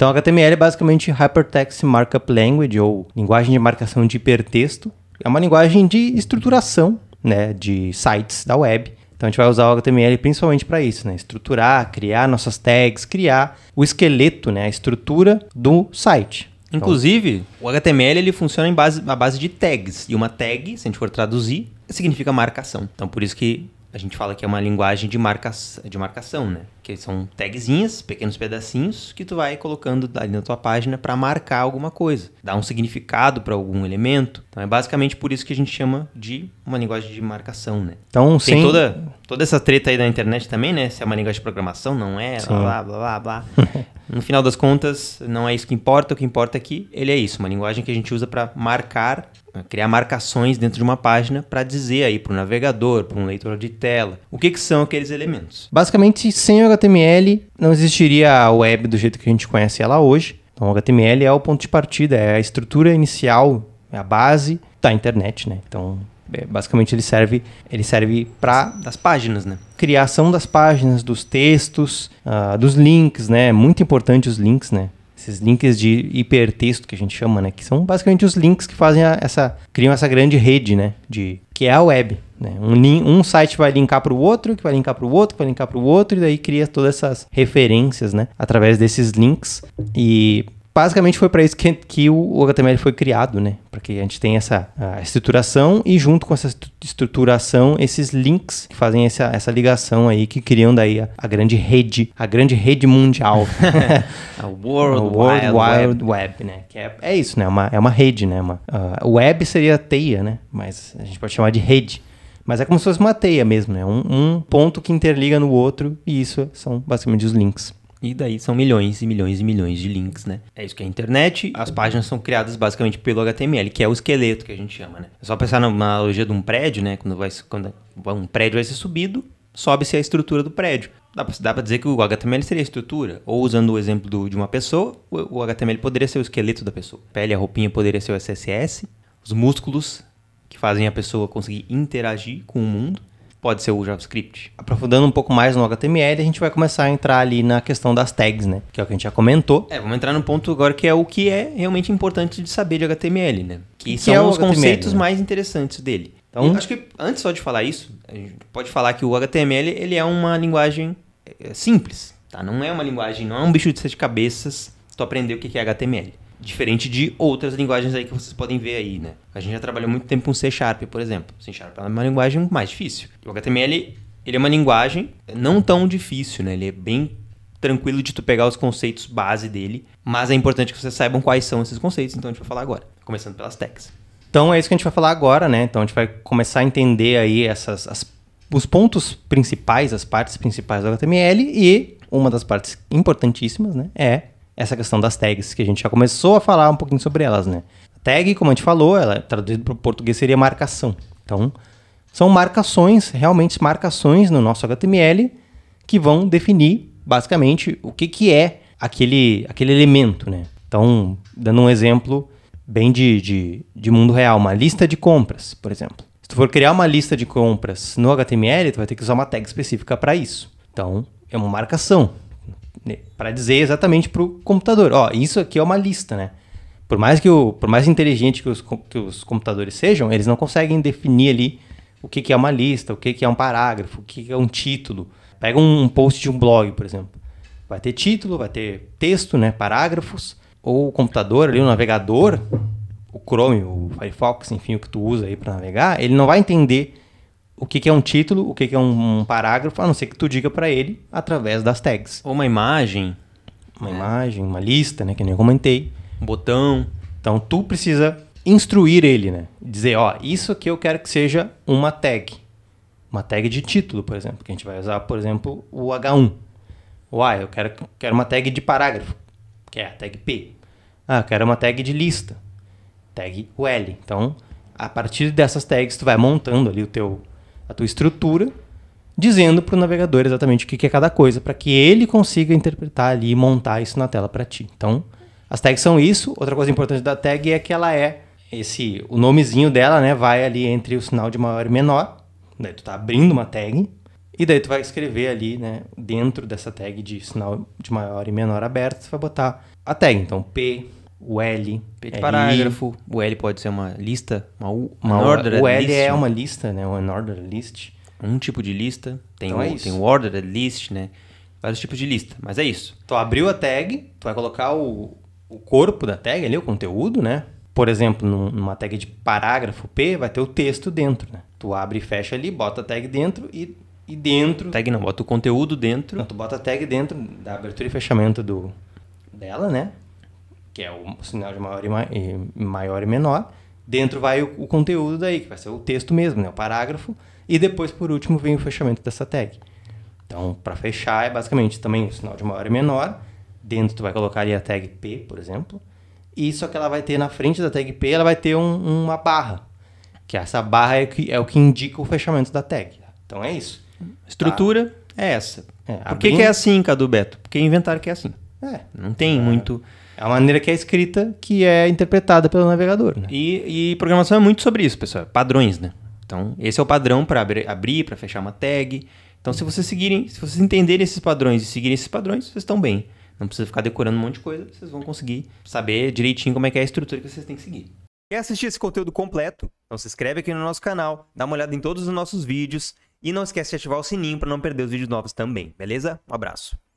Então, HTML é basicamente Hypertext Markup Language, ou linguagem de marcação de hipertexto. É uma linguagem de estruturação né, de sites da web. Então, a gente vai usar o HTML principalmente para isso, né? estruturar, criar nossas tags, criar o esqueleto, né, a estrutura do site. Então, Inclusive, o HTML ele funciona em base, a base de tags. E uma tag, se a gente for traduzir, significa marcação. Então, por isso que a gente fala que é uma linguagem de, marca, de marcação, né? que são tagzinhas, pequenos pedacinhos que tu vai colocando ali na tua página para marcar alguma coisa, dar um significado para algum elemento. Então é basicamente por isso que a gente chama de uma linguagem de marcação, né? Então, tem sim. toda toda essa treta aí da internet também, né? Se é uma linguagem de programação, não é, sim. blá blá blá blá. no final das contas, não é isso que importa, o que importa é que ele é isso, uma linguagem que a gente usa para marcar eh, criar marcações dentro de uma página para dizer aí para o navegador, para um leitor de tela, o que, que são aqueles elementos. Basicamente, sem HTML não existiria a web do jeito que a gente conhece ela hoje. Então, o HTML é o ponto de partida, é a estrutura inicial, é a base da internet, né? Então, é, basicamente ele serve ele serve para das páginas né criação das páginas dos textos uh, dos links né muito importante os links né esses links de hipertexto que a gente chama né que são basicamente os links que fazem a, essa criam essa grande rede né de que é a web né? Um, um site vai linkar para o outro, que vai linkar para o outro, que vai linkar para o outro, e daí cria todas essas referências né? através desses links. E basicamente foi para isso que, que, o HTML foi criado, né? Para que a gente tem essa estruturação e junto com essa estruturação esses links que fazem essa, essa ligação aí que criam daí a, a grande rede, a grande rede mundial. a World, a World Wild, Wild Web. Web. né? Que é, é isso, né? Uma, é uma rede, né? Uma, uh, web seria teia, né? Mas a gente pode chamar de rede. Mas é como se fosse uma teia mesmo, né? Um, um ponto que interliga no outro e isso são basicamente os links. E daí são milhões e milhões e milhões de links, né? É isso que é a internet. As páginas são criadas basicamente pelo HTML, que é o esqueleto que a gente chama, né? É só pensar na analogia de um prédio, né? Quando, vai, quando é, um prédio vai ser subido, sobe-se a estrutura do prédio. Dá pra, dá pra, dizer que o HTML seria a estrutura. Ou usando o exemplo do, de uma pessoa, o, o HTML poderia ser o esqueleto da pessoa. A pele, a roupinha poderia ser o SSS. Os músculos que fazem a pessoa conseguir interagir com o mundo, pode ser o JavaScript. Aprofundando um pouco mais no HTML, a gente vai começar a entrar ali na questão das tags, né? Que é o que a gente já comentou. É, vamos entrar no ponto agora que é o que é realmente importante de saber de HTML, né? Que, que são é os HTML, conceitos né? mais interessantes dele. Então, acho que antes só de falar isso, a gente pode falar que o HTML ele é uma linguagem é, é simples, tá? Não é uma linguagem, não é um bicho de sete cabeças tu aprender o que é HTML. Diferente de outras linguagens aí que vocês podem ver aí, né? A gente já trabalhou muito tempo com C Sharp, por exemplo. C Sharp é uma linguagem mais difícil. O HTML, ele é uma linguagem não tão difícil, né? Ele é bem tranquilo de tu pegar os conceitos base dele, mas é importante que vocês saibam quais são esses conceitos, então a gente vai falar agora, começando pelas tags. Então é isso que a gente vai falar agora, né? Então a gente vai começar a entender aí essas as, os pontos principais, as partes principais do HTML e uma das partes importantíssimas, né, é essa questão das tags, que a gente já começou a falar um pouquinho sobre elas, né? Tag, como a gente falou, ela é traduzido para o português seria marcação. Então, são marcações, realmente marcações no nosso HTML que vão definir basicamente o que, que é aquele, aquele elemento, né? Então, dando um exemplo bem de, de, de mundo real, uma lista de compras, por exemplo. Se tu for criar uma lista de compras no HTML, tu vai ter que usar uma tag específica para isso. Então, é uma marcação. Né, para dizer exatamente para o computador, ó, isso aqui é uma lista, né? Por mais que o, por mais inteligente que os, que os computadores sejam, eles não conseguem definir ali o que, que é uma lista, o que, que é um parágrafo, o que, que é um título. Pega um, um post de um blog, por exemplo. Vai ter título, vai ter texto, né, parágrafos, ou o computador ali, o navegador, o Chrome, o Firefox, enfim, o que tu usa aí para navegar, ele não vai entender o que, que, é um título, o que, que é um, um, parágrafo, a não ser que tu diga para ele através das tags. Ou uma imagem. Uma é. imagem, uma lista, né? Que nem eu comentei. Um botão. Então tu precisa instruir ele, né? Dizer, ó, isso aqui eu quero que seja uma tag. Uma tag de título, por exemplo, que a gente vai usar, por exemplo, o H1. Uai, eu quero, quero uma tag de parágrafo, que é a tag P. Ah, eu quero uma tag de lista, tag UL. Então, a partir dessas tags, tu vai montando ali o teu, a tua estrutura, dizendo para o navegador exatamente o que, que é cada coisa, para que ele consiga interpretar ali e montar isso na tela para ti. Então, as tags são isso. Outra coisa importante da tag é que ela é esse o nomezinho dela, né, vai ali entre o sinal de maior e menor. Daí tu tá abrindo uma tag e daí tu vai escrever ali, né, dentro dessa tag de sinal de maior e menor aberto, tu vai botar a tag. Então, p o L. P de parágrafo. O L pode ser uma lista, uma, uma, uma order O L list, é uma lista, né? Uma order list. Um tipo de lista. Tem, então é o, é tem o order list, né? Vários tipos de lista, mas é isso. Tu abriu a tag, tu vai colocar o, o corpo da tag ali, o conteúdo, né? Por exemplo, numa tag de parágrafo P, vai ter o texto dentro, né? Tu abre e fecha ali, bota a tag dentro e, e dentro... Tag não, bota o conteúdo dentro. Não, tu bota a tag dentro da abertura e fechamento do, dela, né? que é o sinal de maior e, ma e maior e menor. Dentro vai o, o, conteúdo daí, que vai ser o texto mesmo, né? o parágrafo. E depois, por último, vem o fechamento dessa tag. Então, para fechar, é basicamente também o sinal de maior e menor. Dentro tu vai colocar ali a tag P, por exemplo. E só que ela vai ter na frente da tag P, ela vai ter um, uma barra. Que essa barra é, que, é o que indica o fechamento da tag. Então é isso. Estrutura tá. é essa. É, Por que, que, é assim, Cadu Beto? Porque inventário que é assim. É. Não tem é. muito. É a maneira que é escrita que é interpretada pelo navegador. Né? E, e, programação é muito sobre isso, pessoal. Padrões, né? Então, esse é o padrão para abrir, para fechar uma tag. Então, se vocês seguirem, se vocês entenderem esses padrões e seguirem esses padrões, vocês estão bem. Não precisa ficar decorando um monte de coisa, vocês vão conseguir saber direitinho como é que é a estrutura que vocês têm que seguir. Quer assistir esse conteúdo completo? Então se inscreve aqui no nosso canal, dá uma olhada em todos os nossos vídeos e não esquece de ativar o sininho para não perder os vídeos novos também, beleza? Um abraço.